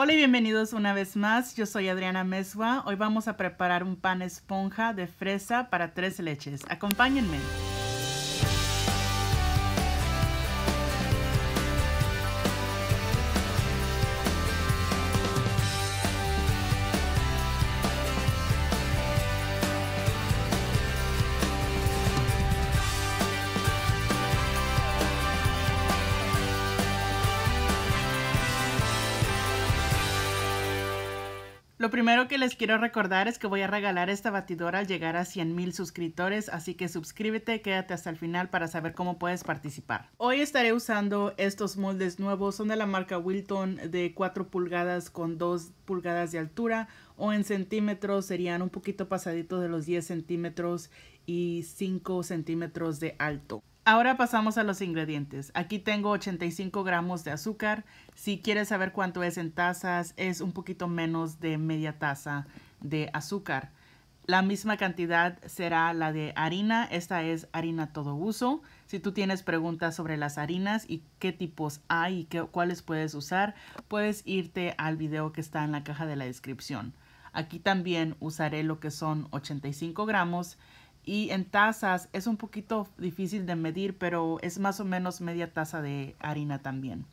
Hola y bienvenidos una vez más. Yo soy Adriana Mesua. Hoy vamos a preparar un pan esponja de fresa para tres leches. Acompáñenme. Lo primero que les quiero recordar es que voy a regalar esta batidora al llegar a 100,000 mil suscriptores, así que suscríbete, quédate hasta el final para saber cómo puedes participar. Hoy estaré usando estos moldes nuevos, son de la marca Wilton de 4 pulgadas con 2 pulgadas de altura o en centímetros serían un poquito pasaditos de los 10 centímetros y 5 centímetros de alto. Ahora pasamos a los ingredientes. Aquí tengo 85 gramos de azúcar. Si quieres saber cuánto es en tazas, es un poquito menos de media taza de azúcar. La misma cantidad será la de harina. Esta es harina todo uso. Si tú tienes preguntas sobre las harinas y qué tipos hay y qué, cuáles puedes usar, puedes irte al video que está en la caja de la descripción. Aquí también usaré lo que son 85 gramos y en tazas es un poquito difícil de medir, pero es más o menos media taza de harina también.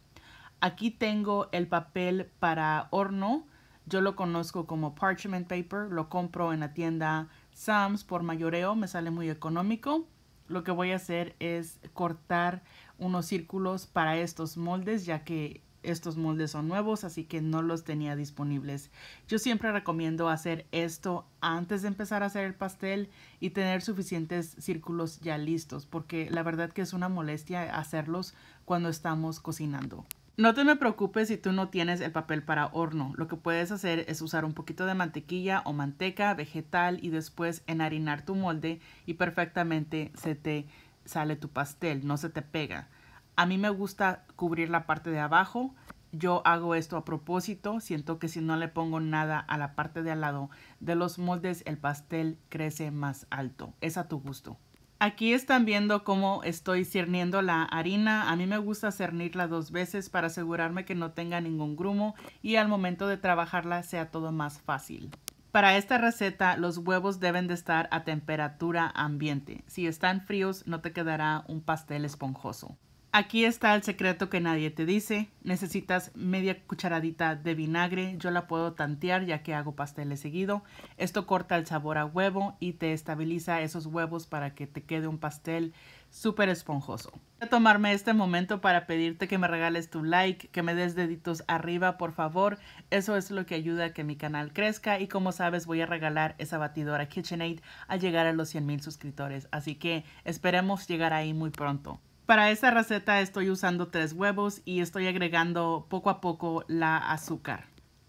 Aquí tengo el papel para horno. Yo lo conozco como parchment paper. Lo compro en la tienda Sam's por mayoreo. Me sale muy económico. Lo que voy a hacer es cortar unos círculos para estos moldes, ya que estos moldes son nuevos, así que no los tenía disponibles. Yo siempre recomiendo hacer esto antes de empezar a hacer el pastel y tener suficientes círculos ya listos, porque la verdad que es una molestia hacerlos cuando estamos cocinando. No te me preocupes si tú no tienes el papel para horno. Lo que puedes hacer es usar un poquito de mantequilla o manteca vegetal y después enharinar tu molde y perfectamente se te sale tu pastel, no se te pega. A mí me gusta cubrir la parte de abajo. Yo hago esto a propósito. Siento que si no le pongo nada a la parte de al lado de los moldes, el pastel crece más alto. Es a tu gusto. Aquí están viendo cómo estoy cerniendo la harina. A mí me gusta cernirla dos veces para asegurarme que no tenga ningún grumo y al momento de trabajarla sea todo más fácil. Para esta receta los huevos deben de estar a temperatura ambiente. Si están fríos no te quedará un pastel esponjoso. Aquí está el secreto que nadie te dice. Necesitas media cucharadita de vinagre. Yo la puedo tantear ya que hago pasteles seguido. Esto corta el sabor a huevo y te estabiliza esos huevos para que te quede un pastel súper esponjoso. Voy a tomarme este momento para pedirte que me regales tu like, que me des deditos arriba, por favor. Eso es lo que ayuda a que mi canal crezca y como sabes voy a regalar esa batidora KitchenAid al llegar a los 100 mil suscriptores. Así que esperemos llegar ahí muy pronto. Para esta receta estoy usando tres huevos y estoy agregando poco a poco la azúcar.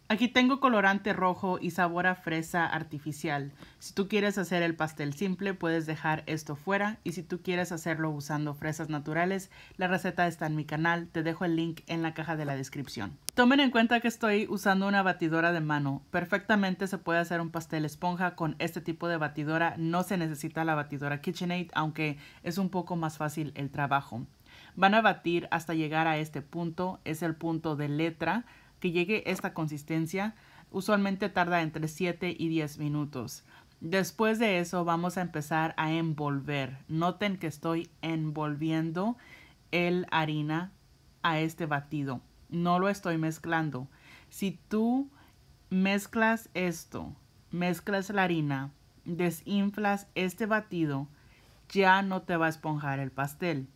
Aquí tengo colorante rojo y sabor a fresa artificial. Si tú quieres hacer el pastel simple, puedes dejar esto fuera. Y si tú quieres hacerlo usando fresas naturales, la receta está en mi canal. Te dejo el link en la caja de la descripción. Tomen en cuenta que estoy usando una batidora de mano. Perfectamente se puede hacer un pastel esponja con este tipo de batidora. No se necesita la batidora KitchenAid, aunque es un poco más fácil el trabajo. Van a batir hasta llegar a este punto. Es el punto de letra que llegue esta consistencia usualmente tarda entre 7 y 10 minutos. Después de eso vamos a empezar a envolver. Noten que estoy envolviendo el harina a este batido. No lo estoy mezclando. Si tú mezclas esto, mezclas la harina, desinflas este batido, ya no te va a esponjar el pastel.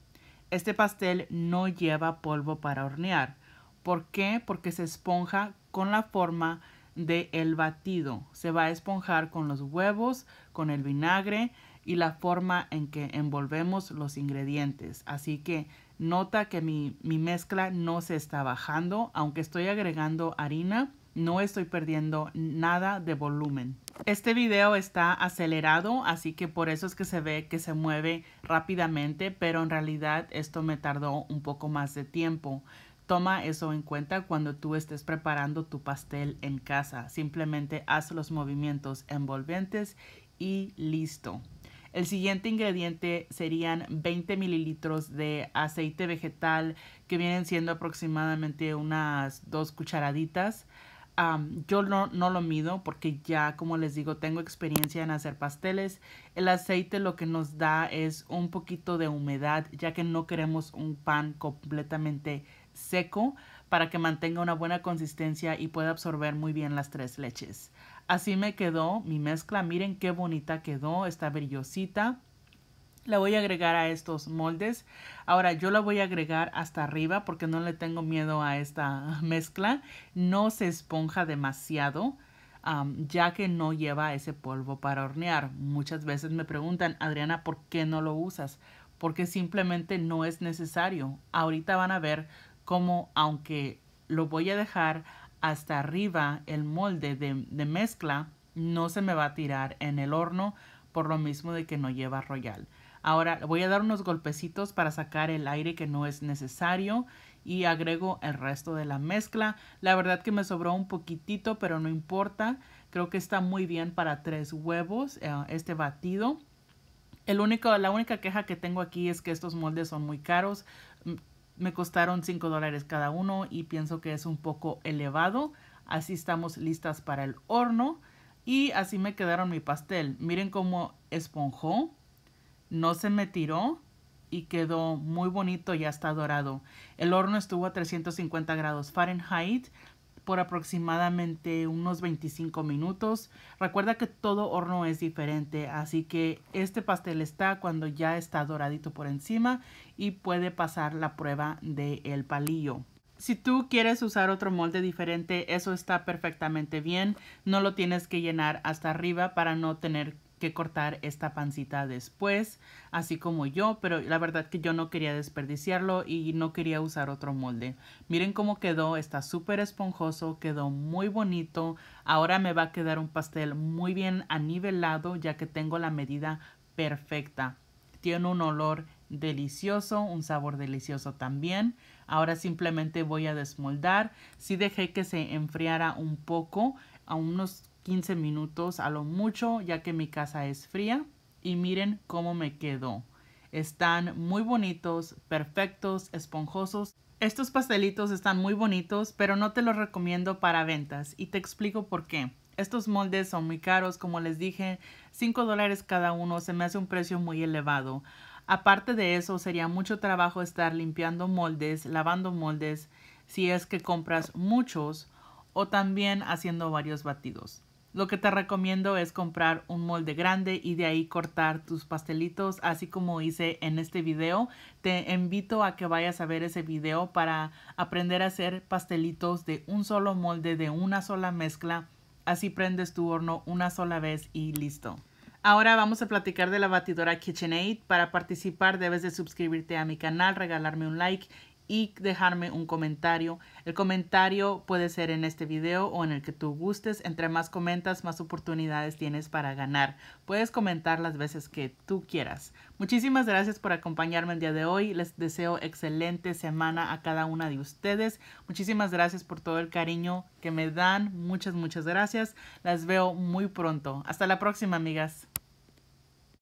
Este pastel no lleva polvo para hornear. ¿Por qué? Porque se esponja con la forma del el batido. Se va a esponjar con los huevos, con el vinagre y la forma en que envolvemos los ingredientes. Así que nota que mi, mi mezcla no se está bajando. Aunque estoy agregando harina, no estoy perdiendo nada de volumen. Este video está acelerado, así que por eso es que se ve que se mueve rápidamente, pero en realidad esto me tardó un poco más de tiempo. Toma eso en cuenta cuando tú estés preparando tu pastel en casa. Simplemente haz los movimientos envolventes y listo. El siguiente ingrediente serían 20 mililitros de aceite vegetal que vienen siendo aproximadamente unas dos cucharaditas. yo no, no, lo mido porque ya, como les digo, tengo experiencia en hacer pasteles. El aceite lo que nos da es un poquito de humedad ya que no queremos un pan completamente seco para que mantenga una buena consistencia y pueda absorber muy bien las tres leches. Así me quedó mi mezcla. Miren qué bonita quedó, está brillosita. La voy a agregar a estos moldes. Ahora yo la voy a agregar hasta arriba porque no le tengo miedo a esta mezcla. No se esponja demasiado. ya que no lleva ese polvo para hornear. Muchas veces me preguntan, Adriana, ¿por qué no lo usas? Porque simplemente no es necesario. Ahorita van a ver como aunque lo voy a dejar hasta arriba el molde de, mezcla, no se me va a tirar en el horno por lo mismo de que no lleva royal. Ahora voy a dar unos golpecitos para sacar el aire que no es necesario y agrego el resto de la mezcla. La verdad que me sobró un poquitito, pero no importa. Creo que está muy bien para tres huevos eh, este batido. El único, la única queja que tengo aquí es que estos moldes son muy caros. Me costaron 5 dólares cada uno y pienso que es un poco elevado. Así estamos listas para el horno. Y así me quedaron mi pastel. Miren cómo esponjó. No se me tiró y quedó muy bonito, ya está dorado. El horno estuvo a 350 grados Fahrenheit por aproximadamente unos 25 minutos. Recuerda que todo horno es diferente, así que este pastel está cuando ya está doradito por encima y puede pasar la prueba del el palillo. Si tú quieres usar otro molde diferente, eso está perfectamente bien. No lo tienes que llenar hasta arriba para no tener que cortar esta pancita después, así como yo, pero la verdad que yo no quería desperdiciarlo y no quería usar otro molde. Miren cómo quedó, está súper esponjoso, quedó muy bonito. Ahora me va a quedar un pastel muy bien anivelado ya que tengo la medida perfecta. Tiene un olor delicioso, un sabor delicioso también. Ahora simplemente voy a desmoldar. si dejé que se enfriara un poco, a unos 15 minutos a lo mucho, ya que mi casa es fría. Y miren cómo me quedó. Están muy bonitos, perfectos, esponjosos. Estos pastelitos están muy bonitos, pero no te los recomiendo para ventas y te explico por qué. Estos moldes son muy caros, como les dije, 5 dólares cada uno, se me hace un precio muy elevado. Aparte de eso, sería mucho trabajo estar limpiando moldes, lavando moldes, si es que compras muchos, o también haciendo varios batidos. Lo que te recomiendo es comprar un molde grande y de ahí cortar tus pastelitos, así como hice en este video. Te invito a que vayas a ver ese video para aprender a hacer pastelitos de un solo molde, de una sola mezcla. Así prendes tu horno una sola vez y listo. Ahora vamos a platicar de la batidora KitchenAid. Para participar debes de suscribirte a mi canal, regalarme un like y dejarme un comentario. El comentario puede ser en este video o en el que tú gustes. Entre más comentas, más oportunidades tienes para ganar. Puedes comentar las veces que tú quieras. Muchísimas gracias por acompañarme el día de hoy. Les deseo excelente semana a cada una de ustedes. Muchísimas gracias por todo el cariño que me dan. Muchas, muchas gracias. Las veo muy pronto. Hasta la próxima, amigas.